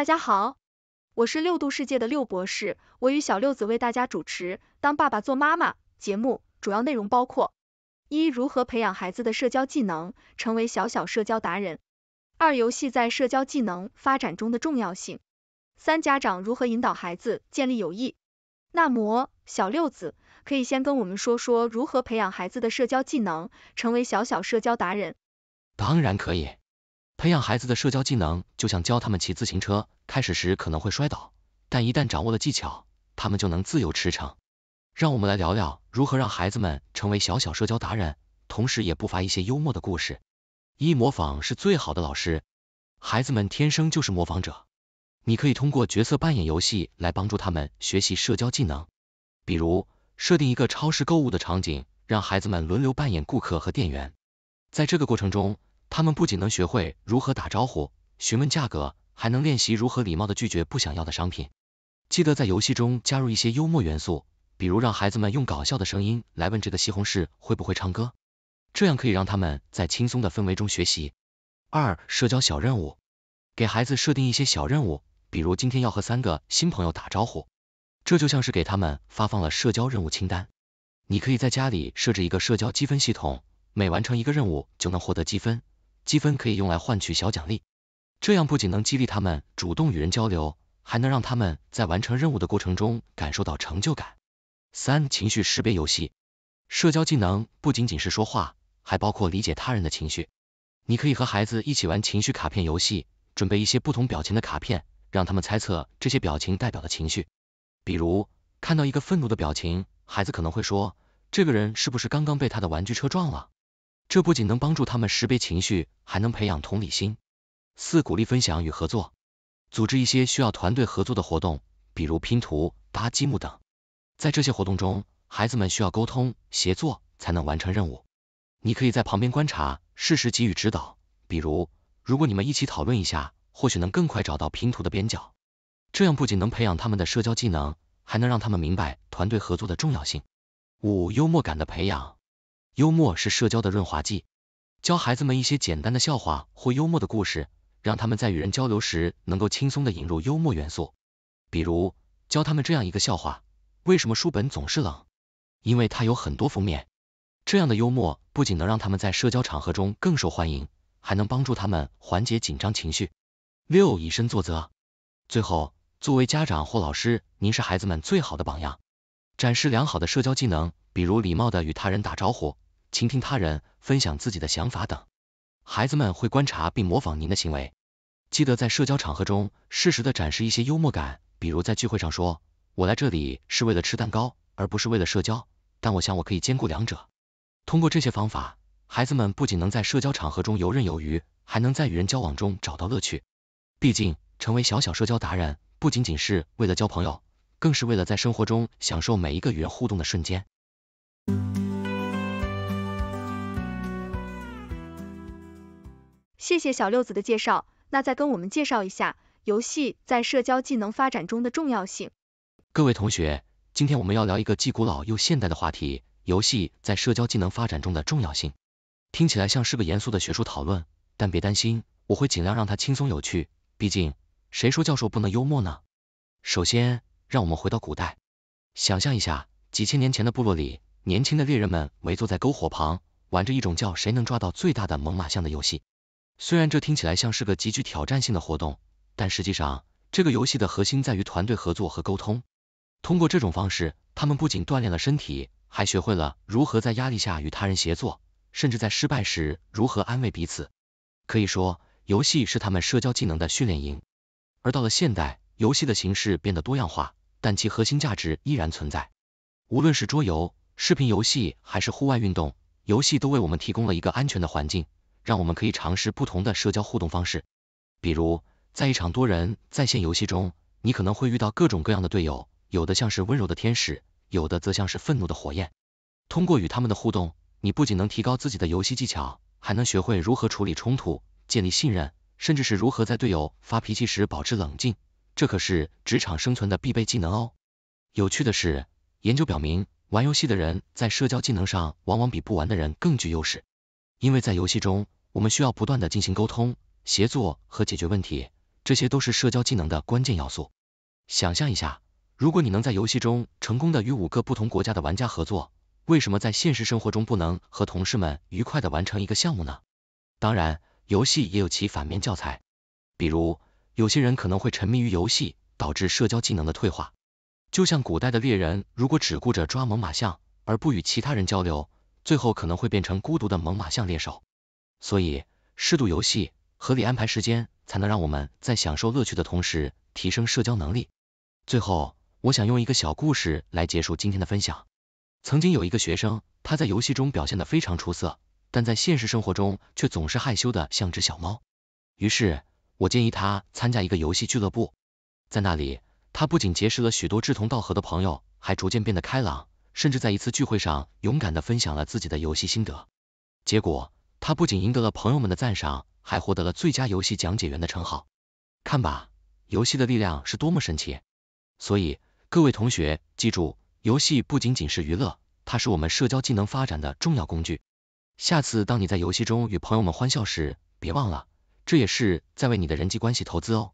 大家好，我是六度世界的六博士，我与小六子为大家主持《当爸爸做妈妈》节目，主要内容包括：一、如何培养孩子的社交技能，成为小小社交达人；二、游戏在社交技能发展中的重要性；三、家长如何引导孩子建立友谊。那么，小六子可以先跟我们说说如何培养孩子的社交技能，成为小小社交达人。当然可以。培养孩子的社交技能，就像教他们骑自行车。开始时可能会摔倒，但一旦掌握了技巧，他们就能自由驰骋。让我们来聊聊如何让孩子们成为小小社交达人，同时也不乏一些幽默的故事。一模仿是最好的老师，孩子们天生就是模仿者。你可以通过角色扮演游戏来帮助他们学习社交技能，比如设定一个超市购物的场景，让孩子们轮流扮演顾客和店员，在这个过程中。他们不仅能学会如何打招呼、询问价格，还能练习如何礼貌的拒绝不想要的商品。记得在游戏中加入一些幽默元素，比如让孩子们用搞笑的声音来问这个西红柿会不会唱歌，这样可以让他们在轻松的氛围中学习。二、社交小任务，给孩子设定一些小任务，比如今天要和三个新朋友打招呼，这就像是给他们发放了社交任务清单。你可以在家里设置一个社交积分系统，每完成一个任务就能获得积分。积分可以用来换取小奖励，这样不仅能激励他们主动与人交流，还能让他们在完成任务的过程中感受到成就感。三、情绪识别游戏，社交技能不仅仅是说话，还包括理解他人的情绪。你可以和孩子一起玩情绪卡片游戏，准备一些不同表情的卡片，让他们猜测这些表情代表的情绪。比如看到一个愤怒的表情，孩子可能会说，这个人是不是刚刚被他的玩具车撞了？这不仅能帮助他们识别情绪，还能培养同理心。四、鼓励分享与合作，组织一些需要团队合作的活动，比如拼图、搭积木等。在这些活动中，孩子们需要沟通、协作才能完成任务。你可以在旁边观察，适时给予指导。比如，如果你们一起讨论一下，或许能更快找到拼图的边角。这样不仅能培养他们的社交技能，还能让他们明白团队合作的重要性。五、幽默感的培养。幽默是社交的润滑剂，教孩子们一些简单的笑话或幽默的故事，让他们在与人交流时能够轻松地引入幽默元素。比如教他们这样一个笑话：为什么书本总是冷？因为它有很多封面。这样的幽默不仅能让他们在社交场合中更受欢迎，还能帮助他们缓解紧张情绪。六，以身作则。最后，作为家长或老师，您是孩子们最好的榜样，展示良好的社交技能，比如礼貌的与他人打招呼。倾听他人，分享自己的想法等，孩子们会观察并模仿您的行为。记得在社交场合中适时的展示一些幽默感，比如在聚会上说：“我来这里是为了吃蛋糕，而不是为了社交。”但我想我可以兼顾两者。通过这些方法，孩子们不仅能在社交场合中游刃有余，还能在与人交往中找到乐趣。毕竟，成为小小社交达人不仅仅是为了交朋友，更是为了在生活中享受每一个与人互动的瞬间。谢谢小六子的介绍，那再跟我们介绍一下游戏在社交技能发展中的重要性。各位同学，今天我们要聊一个既古老又现代的话题——游戏在社交技能发展中的重要性。听起来像是个严肃的学术讨论，但别担心，我会尽量让它轻松有趣。毕竟，谁说教授不能幽默呢？首先，让我们回到古代，想象一下几千年前的部落里，年轻的猎人们围坐在篝火旁，玩着一种叫“谁能抓到最大的猛犸象”的游戏。虽然这听起来像是个极具挑战性的活动，但实际上，这个游戏的核心在于团队合作和沟通。通过这种方式，他们不仅锻炼了身体，还学会了如何在压力下与他人协作，甚至在失败时如何安慰彼此。可以说，游戏是他们社交技能的训练营。而到了现代，游戏的形式变得多样化，但其核心价值依然存在。无论是桌游、视频游戏还是户外运动，游戏都为我们提供了一个安全的环境。让我们可以尝试不同的社交互动方式，比如在一场多人在线游戏中，你可能会遇到各种各样的队友，有的像是温柔的天使，有的则像是愤怒的火焰。通过与他们的互动，你不仅能提高自己的游戏技巧，还能学会如何处理冲突、建立信任，甚至是如何在队友发脾气时保持冷静。这可是职场生存的必备技能哦！有趣的是，研究表明，玩游戏的人在社交技能上往往比不玩的人更具优势，因为在游戏中。我们需要不断的进行沟通、协作和解决问题，这些都是社交技能的关键要素。想象一下，如果你能在游戏中成功的与五个不同国家的玩家合作，为什么在现实生活中不能和同事们愉快的完成一个项目呢？当然，游戏也有其反面教材，比如有些人可能会沉迷于游戏，导致社交技能的退化。就像古代的猎人，如果只顾着抓猛犸象，而不与其他人交流，最后可能会变成孤独的猛犸象猎手。所以，适度游戏，合理安排时间，才能让我们在享受乐趣的同时，提升社交能力。最后，我想用一个小故事来结束今天的分享。曾经有一个学生，他在游戏中表现得非常出色，但在现实生活中却总是害羞的像只小猫。于是，我建议他参加一个游戏俱乐部，在那里，他不仅结识了许多志同道合的朋友，还逐渐变得开朗，甚至在一次聚会上勇敢地分享了自己的游戏心得。结果，他不仅赢得了朋友们的赞赏，还获得了最佳游戏讲解员的称号。看吧，游戏的力量是多么神奇！所以，各位同学，记住，游戏不仅仅是娱乐，它是我们社交技能发展的重要工具。下次当你在游戏中与朋友们欢笑时，别忘了，这也是在为你的人际关系投资哦。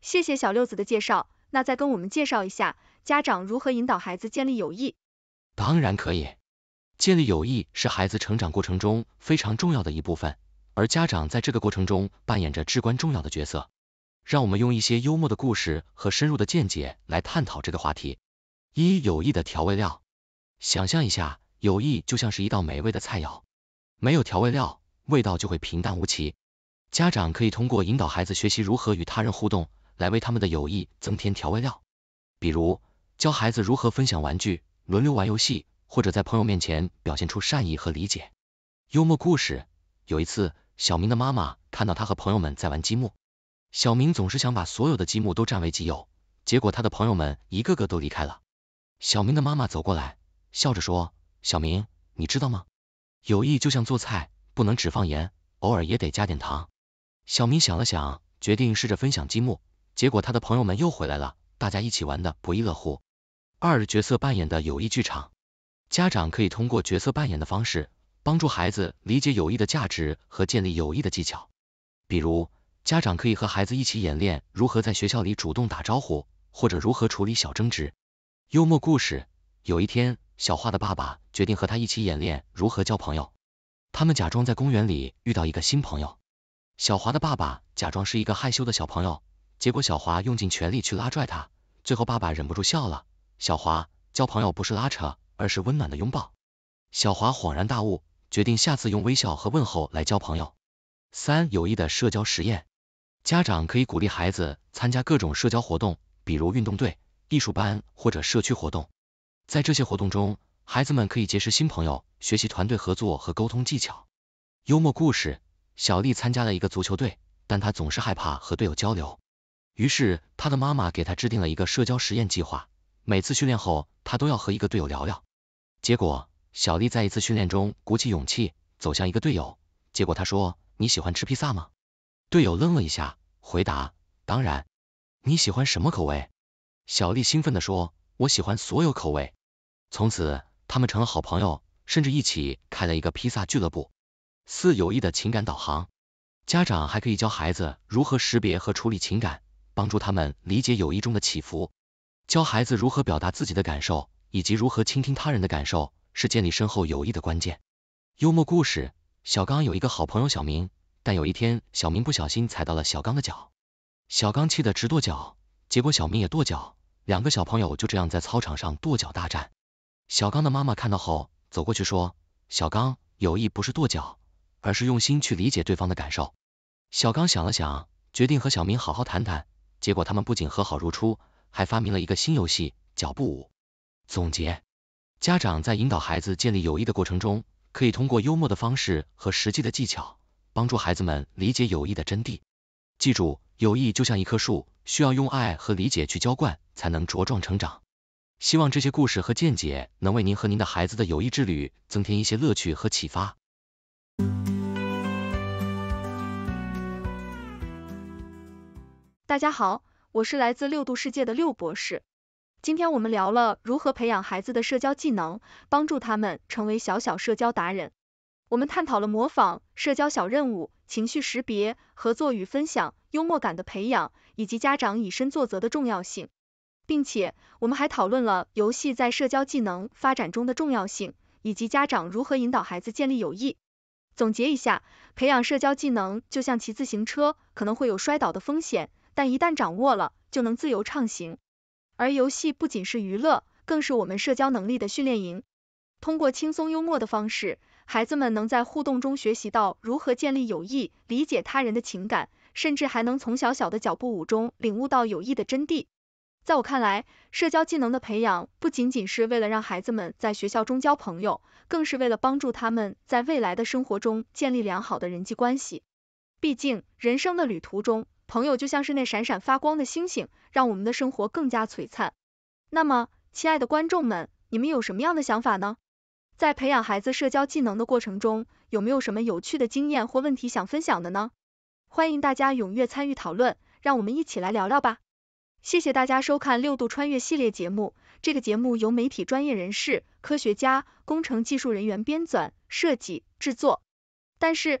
谢谢小六子的介绍，那再跟我们介绍一下。家长如何引导孩子建立友谊？当然可以，建立友谊是孩子成长过程中非常重要的一部分，而家长在这个过程中扮演着至关重要的角色。让我们用一些幽默的故事和深入的见解来探讨这个话题。一、友谊的调味料，想象一下，友谊就像是一道美味的菜肴，没有调味料，味道就会平淡无奇。家长可以通过引导孩子学习如何与他人互动，来为他们的友谊增添调味料，比如。教孩子如何分享玩具，轮流玩游戏，或者在朋友面前表现出善意和理解。幽默故事：有一次，小明的妈妈看到他和朋友们在玩积木，小明总是想把所有的积木都占为己有，结果他的朋友们一个个都离开了。小明的妈妈走过来，笑着说：“小明，你知道吗？友谊就像做菜，不能只放盐，偶尔也得加点糖。”小明想了想，决定试着分享积木，结果他的朋友们又回来了，大家一起玩的不亦乐乎。二角色扮演的友谊剧场，家长可以通过角色扮演的方式，帮助孩子理解友谊的价值和建立友谊的技巧。比如，家长可以和孩子一起演练如何在学校里主动打招呼，或者如何处理小争执。幽默故事，有一天，小华的爸爸决定和他一起演练如何交朋友。他们假装在公园里遇到一个新朋友，小华的爸爸假装是一个害羞的小朋友，结果小华用尽全力去拉拽他，最后爸爸忍不住笑了。小华交朋友不是拉扯，而是温暖的拥抱。小华恍然大悟，决定下次用微笑和问候来交朋友。三有益的社交实验，家长可以鼓励孩子参加各种社交活动，比如运动队、艺术班或者社区活动。在这些活动中，孩子们可以结识新朋友，学习团队合作和沟通技巧。幽默故事：小丽参加了一个足球队，但她总是害怕和队友交流。于是，她的妈妈给她制定了一个社交实验计划。每次训练后，他都要和一个队友聊聊。结果，小丽在一次训练中鼓起勇气走向一个队友，结果他说你喜欢吃披萨吗？队友愣了一下，回答当然。你喜欢什么口味？小丽兴奋地说我喜欢所有口味。从此，他们成了好朋友，甚至一起开了一个披萨俱乐部。四友谊的情感导航，家长还可以教孩子如何识别和处理情感，帮助他们理解友谊中的起伏。教孩子如何表达自己的感受，以及如何倾听他人的感受，是建立深厚友谊的关键。幽默故事：小刚有一个好朋友小明，但有一天小明不小心踩到了小刚的脚，小刚气得直跺脚，结果小明也跺脚，两个小朋友就这样在操场上跺脚大战。小刚的妈妈看到后，走过去说：“小刚，友谊不是跺脚，而是用心去理解对方的感受。”小刚想了想，决定和小明好好谈谈，结果他们不仅和好如初。还发明了一个新游戏——脚步舞。总结：家长在引导孩子建立友谊的过程中，可以通过幽默的方式和实际的技巧，帮助孩子们理解友谊的真谛。记住，友谊就像一棵树，需要用爱和理解去浇灌，才能茁壮成长。希望这些故事和见解能为您和您的孩子的友谊之旅增添一些乐趣和启发。大家好。我是来自六度世界的六博士。今天我们聊了如何培养孩子的社交技能，帮助他们成为小小社交达人。我们探讨了模仿、社交小任务、情绪识别、合作与分享、幽默感的培养，以及家长以身作则的重要性。并且，我们还讨论了游戏在社交技能发展中的重要性，以及家长如何引导孩子建立友谊。总结一下，培养社交技能就像骑自行车，可能会有摔倒的风险。但一旦掌握了，就能自由畅行。而游戏不仅是娱乐，更是我们社交能力的训练营。通过轻松幽默的方式，孩子们能在互动中学习到如何建立友谊、理解他人的情感，甚至还能从小小的脚步舞中领悟到友谊的真谛。在我看来，社交技能的培养不仅仅是为了让孩子们在学校中交朋友，更是为了帮助他们在未来的生活中建立良好的人际关系。毕竟，人生的旅途中，朋友就像是那闪闪发光的星星，让我们的生活更加璀璨。那么，亲爱的观众们，你们有什么样的想法呢？在培养孩子社交技能的过程中，有没有什么有趣的经验或问题想分享的呢？欢迎大家踊跃参与讨论，让我们一起来聊聊吧。谢谢大家收看《六度穿越》系列节目。这个节目由媒体专业人士、科学家、工程技术人员编纂、设计、制作。但是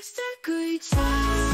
It's a good time.